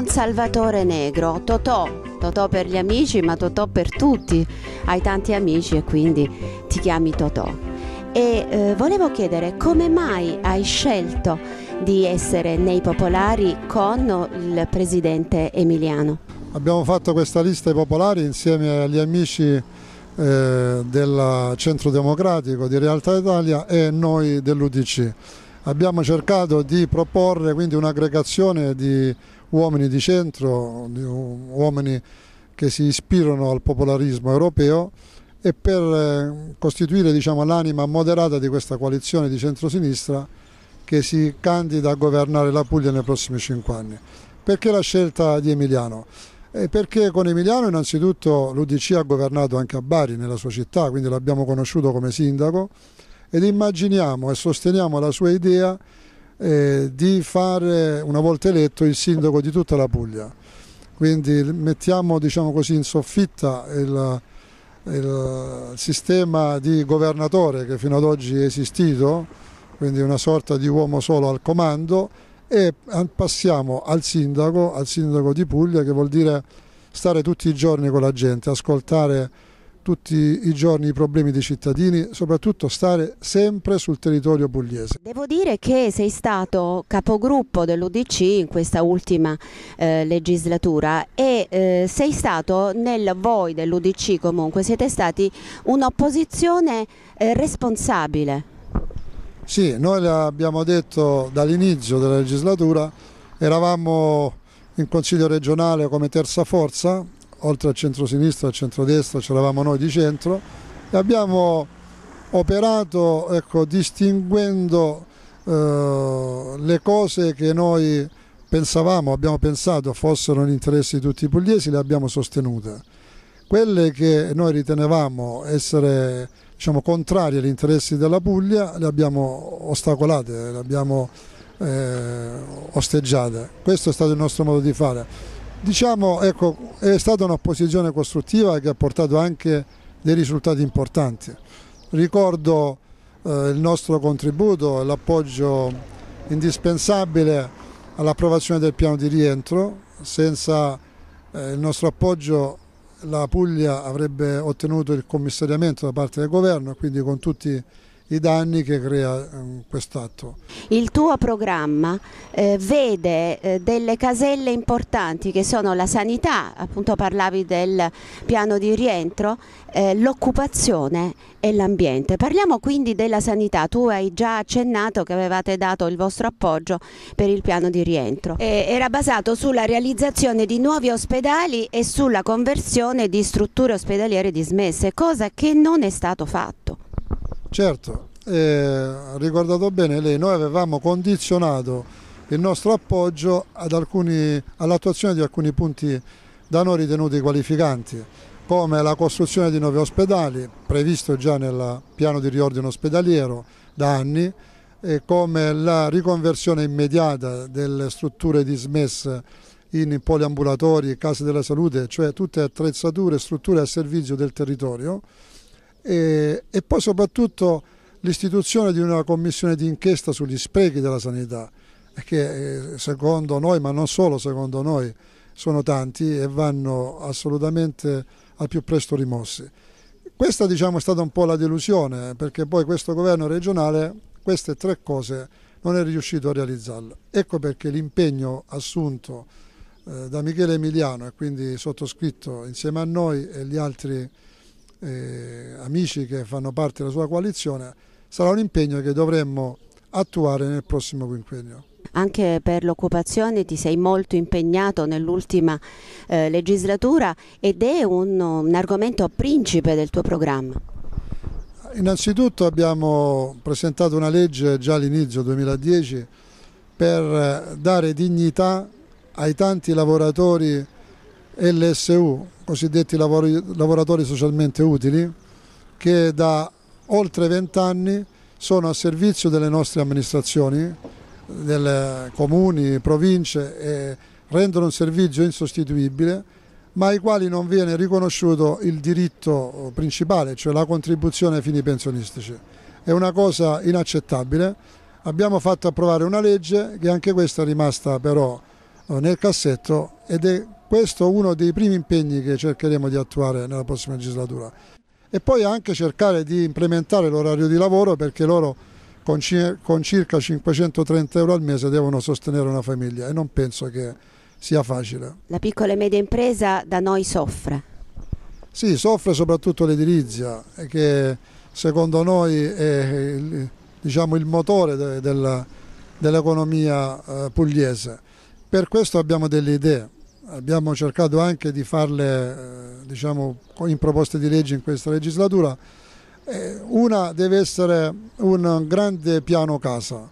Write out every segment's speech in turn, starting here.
Don Salvatore Negro, Totò. Totò per gli amici, ma Totò per tutti. Hai tanti amici e quindi ti chiami Totò. E eh, volevo chiedere come mai hai scelto di essere nei popolari con il presidente Emiliano. Abbiamo fatto questa lista ai popolari insieme agli amici eh, del Centro Democratico di Realtà Italia e noi dell'UDC abbiamo cercato di proporre quindi un'aggregazione di uomini di centro, di uomini che si ispirano al popolarismo europeo e per eh, costituire diciamo, l'anima moderata di questa coalizione di centrosinistra che si candida a governare la Puglia nei prossimi cinque anni. Perché la scelta di Emiliano? Eh, perché con Emiliano innanzitutto l'Udc ha governato anche a Bari, nella sua città, quindi l'abbiamo conosciuto come sindaco ed immaginiamo e sosteniamo la sua idea eh, di fare una volta eletto il sindaco di tutta la Puglia. Quindi mettiamo diciamo così, in soffitta il, il sistema di governatore che fino ad oggi è esistito, quindi una sorta di uomo solo al comando, e passiamo al sindaco, al sindaco di Puglia, che vuol dire stare tutti i giorni con la gente, ascoltare tutti i giorni i problemi dei cittadini, soprattutto stare sempre sul territorio pugliese. Devo dire che sei stato capogruppo dell'UDC in questa ultima eh, legislatura e eh, sei stato nel voi dell'UDC comunque, siete stati un'opposizione eh, responsabile. Sì, noi l'abbiamo detto dall'inizio della legislatura, eravamo in Consiglio regionale come terza forza oltre al centro-sinistra, al centro-destra, c'eravamo noi di centro e abbiamo operato ecco, distinguendo eh, le cose che noi pensavamo, abbiamo pensato fossero interessi di tutti i pugliesi, le abbiamo sostenute. Quelle che noi ritenevamo essere diciamo, contrarie agli interessi della Puglia le abbiamo ostacolate, le abbiamo eh, osteggiate. Questo è stato il nostro modo di fare. Diciamo, ecco, è stata una posizione costruttiva che ha portato anche dei risultati importanti. Ricordo eh, il nostro contributo, l'appoggio indispensabile all'approvazione del piano di rientro, senza eh, il nostro appoggio la Puglia avrebbe ottenuto il commissariamento da parte del governo, quindi con tutti i i danni che crea ehm, quest'atto. Il tuo programma eh, vede eh, delle caselle importanti che sono la sanità, appunto parlavi del piano di rientro, eh, l'occupazione e l'ambiente. Parliamo quindi della sanità, tu hai già accennato che avevate dato il vostro appoggio per il piano di rientro. era basato sulla realizzazione di nuovi ospedali e sulla conversione di strutture ospedaliere dismesse, cosa che non è stato fatto. Certo, eh, ricordato bene lei, noi avevamo condizionato il nostro appoggio all'attuazione di alcuni punti da noi ritenuti qualificanti, come la costruzione di nuovi ospedali, previsto già nel piano di riordino ospedaliero da anni, e come la riconversione immediata delle strutture dismesse in poliambulatori, case della salute, cioè tutte attrezzature e strutture a servizio del territorio, e, e poi soprattutto l'istituzione di una commissione d'inchiesta sugli sprechi della sanità, che eh, secondo noi, ma non solo secondo noi, sono tanti e vanno assolutamente al più presto rimossi. Questa diciamo, è stata un po' la delusione, perché poi questo governo regionale queste tre cose non è riuscito a realizzarle. Ecco perché l'impegno assunto eh, da Michele Emiliano e quindi sottoscritto insieme a noi e gli altri eh, amici che fanno parte della sua coalizione, sarà un impegno che dovremmo attuare nel prossimo quinquennio. Anche per l'occupazione ti sei molto impegnato nell'ultima eh, legislatura ed è un, un argomento principe del tuo programma. Innanzitutto abbiamo presentato una legge già all'inizio 2010 per eh, dare dignità ai tanti lavoratori LSU, cosiddetti lavori, lavoratori socialmente utili che da oltre vent'anni sono a servizio delle nostre amministrazioni, delle comuni, province e rendono un servizio insostituibile ma ai quali non viene riconosciuto il diritto principale, cioè la contribuzione ai fini pensionistici. È una cosa inaccettabile. Abbiamo fatto approvare una legge che anche questa è rimasta però eh, nel cassetto ed è questo è uno dei primi impegni che cercheremo di attuare nella prossima legislatura. E poi anche cercare di implementare l'orario di lavoro perché loro con, circa 530 euro al mese devono sostenere una famiglia e non penso che sia facile. La piccola e media impresa da noi soffre? Sì, soffre soprattutto l'edilizia che secondo noi è diciamo, il motore dell'economia eh, pugliese. Per questo abbiamo delle idee abbiamo cercato anche di farle eh, diciamo, in proposte di legge in questa legislatura. Eh, una deve essere un grande piano casa.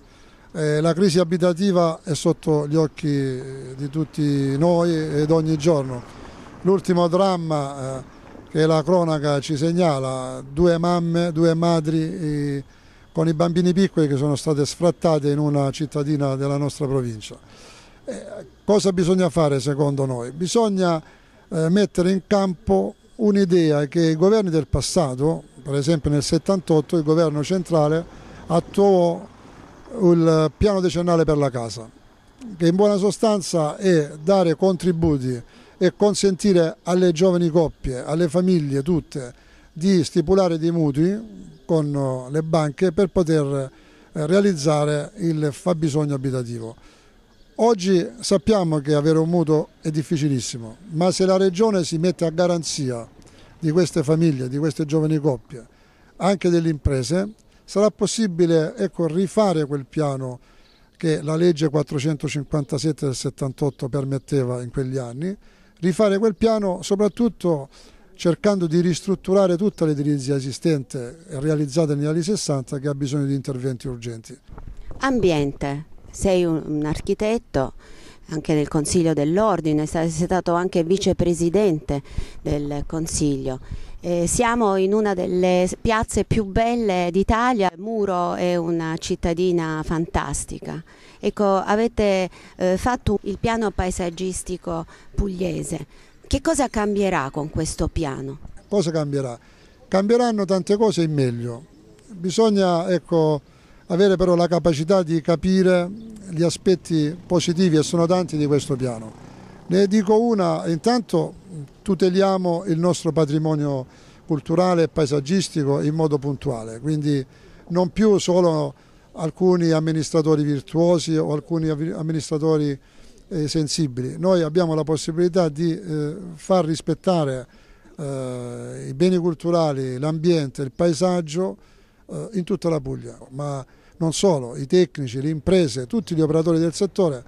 Eh, la crisi abitativa è sotto gli occhi di tutti noi ed ogni giorno. L'ultimo dramma che la cronaca ci segnala, due mamme, due madri con i bambini piccoli che sono state sfrattate in una cittadina della nostra provincia. Eh, cosa bisogna fare secondo noi? Bisogna eh, mettere in campo un'idea che i governi del passato, per esempio nel 78 il governo centrale attuò il piano decennale per la casa, che in buona sostanza è dare contributi e consentire alle giovani coppie, alle famiglie tutte, di stipulare dei mutui con le banche per poter eh, realizzare il fabbisogno abitativo. Oggi sappiamo che avere un mutuo è difficilissimo, ma se la Regione si mette a garanzia di queste famiglie, di queste giovani coppie, anche delle imprese, sarà possibile ecco, rifare quel piano che la legge 457 del 78 permetteva in quegli anni, rifare quel piano soprattutto cercando di ristrutturare tutta l'edilizia esistente realizzata negli anni 60 che ha bisogno di interventi urgenti. Ambiente, sei un architetto, anche del Consiglio dell'Ordine, sei stato anche vicepresidente del Consiglio. Eh, siamo in una delle piazze più belle d'Italia, Muro è una cittadina fantastica. Ecco, avete eh, fatto il piano paesaggistico pugliese. Che cosa cambierà con questo piano? Cosa cambierà? Cambieranno tante cose in meglio. Bisogna, ecco, avere però la capacità di capire gli aspetti positivi e sono tanti di questo piano. Ne dico una, intanto tuteliamo il nostro patrimonio culturale e paesaggistico in modo puntuale, quindi non più solo alcuni amministratori virtuosi o alcuni amministratori eh, sensibili. Noi abbiamo la possibilità di eh, far rispettare eh, i beni culturali, l'ambiente, il paesaggio eh, in tutta la Puglia, ma non solo, i tecnici, le imprese, tutti gli operatori del settore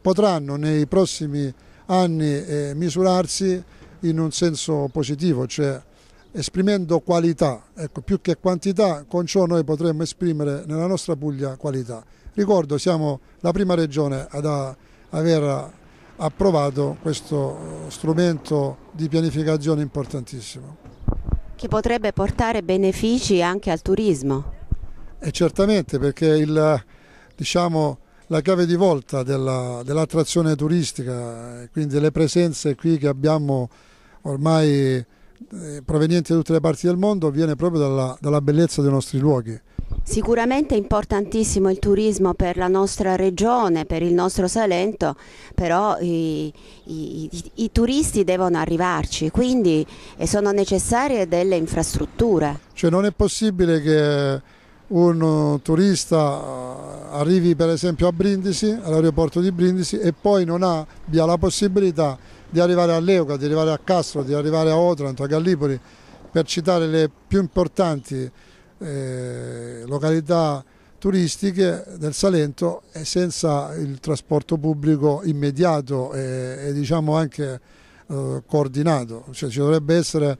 potranno nei prossimi anni eh, misurarsi in un senso positivo, cioè esprimendo qualità, ecco, più che quantità, con ciò noi potremmo esprimere nella nostra Puglia qualità. Ricordo, siamo la prima regione ad aver approvato questo eh, strumento di pianificazione importantissimo. Che potrebbe portare benefici anche al turismo? E eh, certamente perché il, diciamo, la chiave di volta dell'attrazione turistica, eh, quindi le presenze qui che abbiamo ormai eh, provenienti da tutte le parti del mondo, viene proprio dalla, dalla bellezza dei nostri luoghi. Sicuramente è importantissimo il turismo per la nostra regione, per il nostro Salento, però i, i, i turisti devono arrivarci, quindi sono necessarie delle infrastrutture. Cioè non è possibile che un eh, turista eh, arrivi per esempio a Brindisi, all'aeroporto di Brindisi e poi non abbia la possibilità di arrivare a Leuca, di arrivare a Castro, di arrivare a Otranto, a Gallipoli, per citare le più importanti eh, località turistiche del Salento e senza il trasporto pubblico immediato e, e diciamo anche eh, coordinato, cioè ci dovrebbe essere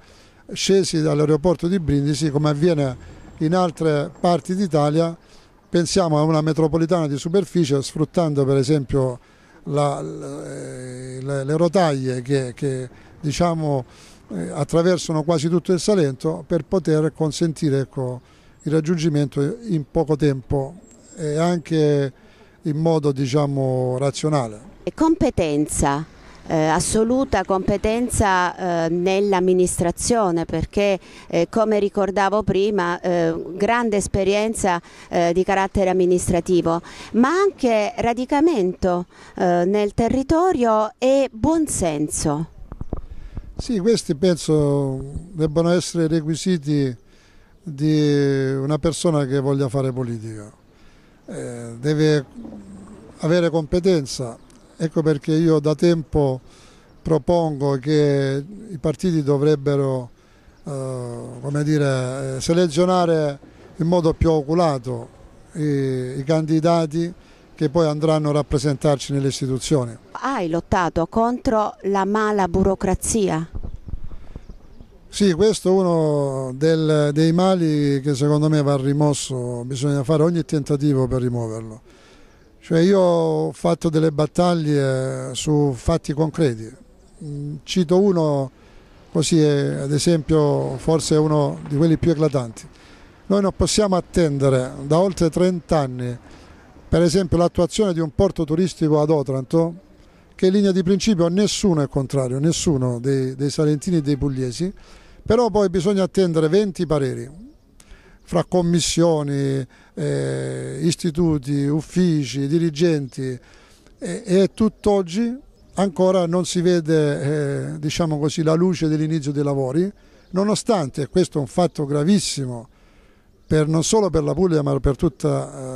scesi dall'aeroporto di Brindisi come avviene in altre parti d'Italia pensiamo a una metropolitana di superficie sfruttando per esempio la, eh, le, le, rotaie che, che diciamo, eh, attraversano quasi tutto il Salento per poter consentire ecco, il raggiungimento in poco tempo e anche in modo diciamo, razionale. competenza eh, assoluta competenza eh, nell'amministrazione perché eh, come ricordavo prima eh, grande esperienza eh, di carattere amministrativo ma anche radicamento eh, nel territorio e buonsenso. Sì, questi penso debbano essere requisiti di una persona che voglia fare politica. deve avere competenza, Ecco perché io da tempo propongo che i partiti dovrebbero eh, dire, eh, selezionare in modo più oculato i, i candidati che poi andranno a rappresentarci nelle istituzioni. Hai lottato contro la mala burocrazia? Sì, questo è uno del, dei mali che secondo me va rimosso, bisogna fare ogni tentativo per rimuoverlo. Cioè io ho fatto delle battaglie su fatti concreti. Cito uno così, è, eh, ad esempio, forse uno di quelli più eclatanti. Noi non possiamo attendere da oltre 30 anni, per esempio, l'attuazione di un porto turistico ad Otranto, che in linea di principio nessuno è contrario, nessuno dei, dei salentini e dei pugliesi, però poi bisogna attendere 20 pareri fra commissioni, eh, istituti, uffici, dirigenti e, e tutt'oggi ancora non si vede eh, diciamo così, la luce dell'inizio dei lavori, nonostante questo è un fatto gravissimo per, non solo per la Puglia ma per tutto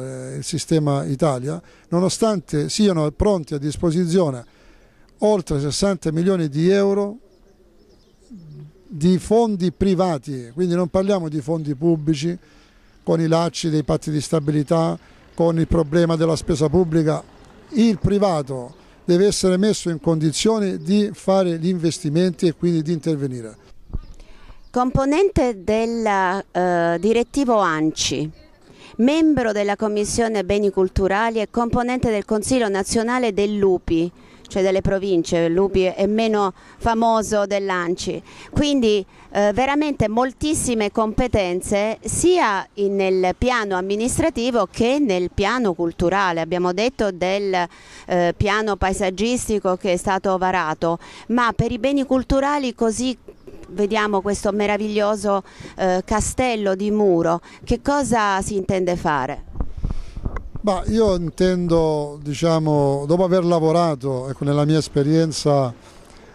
eh, il sistema Italia, nonostante siano pronti a disposizione oltre 60 milioni di euro di fondi privati, quindi non parliamo di fondi pubblici con i lacci dei patti di stabilità, con il problema della spesa pubblica, il privato deve essere messo in condizione di fare gli investimenti e quindi di intervenire. Componente del eh, direttivo ANCI, membro della Commissione Beni Culturali e componente del Consiglio Nazionale del dell'UPI, cioè delle province, l'UPI è meno famoso dell'ANCI. Quindi eh, veramente moltissime competenze sia in, nel piano amministrativo che nel piano culturale, abbiamo detto del eh, piano paesaggistico che è stato varato, ma per i beni culturali così vediamo questo meraviglioso eh, castello di muro, che cosa si intende fare? Bah, io intendo, diciamo, dopo aver lavorato ecco, nella mia esperienza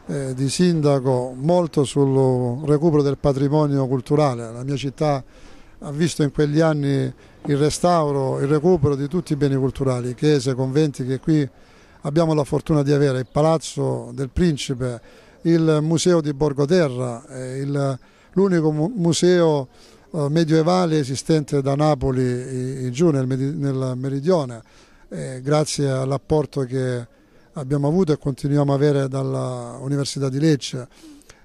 eh, di sindaco molto sul recupero del patrimonio culturale, la mia città ha visto in quegli anni il restauro, il recupero di tutti i beni culturali, chiese, conventi che qui abbiamo la fortuna di avere, il Palazzo del Principe, il Museo di Borgoterra, eh, l'unico museo eh, medioevale esistente da Napoli in giù nel, nel meridione, eh, grazie all'apporto che abbiamo avuto e continuiamo a avere dall'Università di Lecce.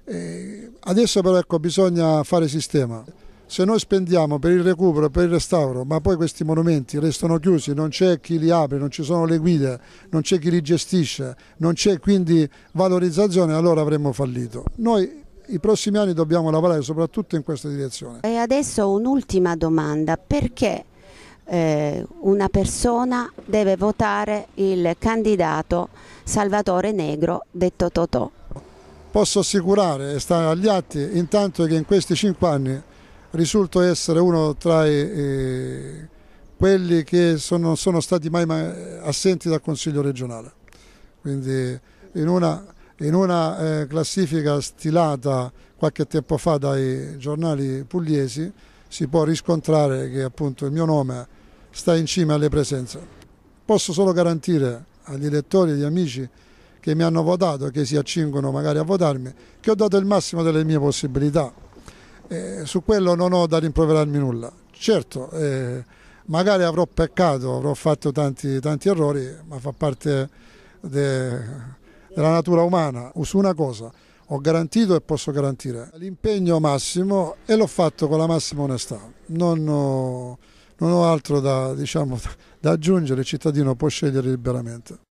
Eh, adesso però ecco, bisogna fare sistema. Se noi spendiamo per il recupero, per il restauro, ma poi questi monumenti restano chiusi, non c'è chi li apre, non ci sono le guide, non c'è chi li gestisce, non c'è quindi valorizzazione, allora avremmo fallito. Noi i prossimi anni dobbiamo lavorare soprattutto in questa direzione. E adesso un'ultima domanda, perché eh, una persona deve votare il candidato Salvatore Negro, detto Totò? Posso assicurare, e stare agli atti, intanto che in questi cinque anni risulto essere uno tra i, eh, quelli che sono, sono stati mai, mai assenti dal Consiglio regionale. Quindi in una in una eh, classifica stilata qualche tempo fa dai giornali pugliesi si può riscontrare che appunto il mio nome sta in cima alle presenze. Posso solo garantire agli elettori e agli amici che mi hanno votato, che si accingono magari a votarmi, che ho dato il massimo delle mie possibilità. Eh, su quello non ho da rimproverarmi nulla. Certo, eh, magari avrò peccato, avrò fatto tanti, tanti errori, ma fa parte de della natura umana, su una cosa ho garantito e posso garantire l'impegno massimo e l'ho fatto con la massima onestà. Non ho, non ho altro da, diciamo, da aggiungere, il cittadino può scegliere liberamente.